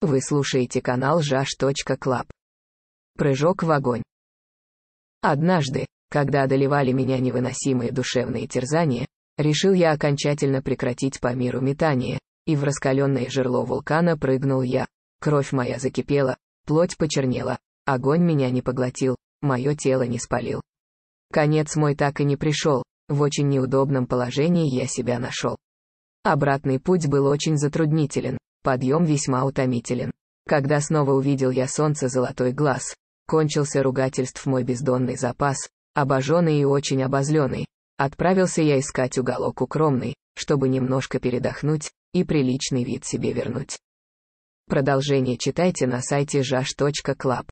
Вы слушаете канал jash.club. Прыжок в огонь. Однажды, когда одолевали меня невыносимые душевные терзания, решил я окончательно прекратить по миру метание, и в раскаленное жерло вулкана прыгнул я. Кровь моя закипела, плоть почернела, огонь меня не поглотил, мое тело не спалил. Конец мой так и не пришел, в очень неудобном положении я себя нашел. Обратный путь был очень затруднителен, Подъем весьма утомителен. Когда снова увидел я солнце золотой глаз, кончился ругательств мой бездонный запас, обожженный и очень обозленный, отправился я искать уголок укромный, чтобы немножко передохнуть и приличный вид себе вернуть. Продолжение читайте на сайте jash.club.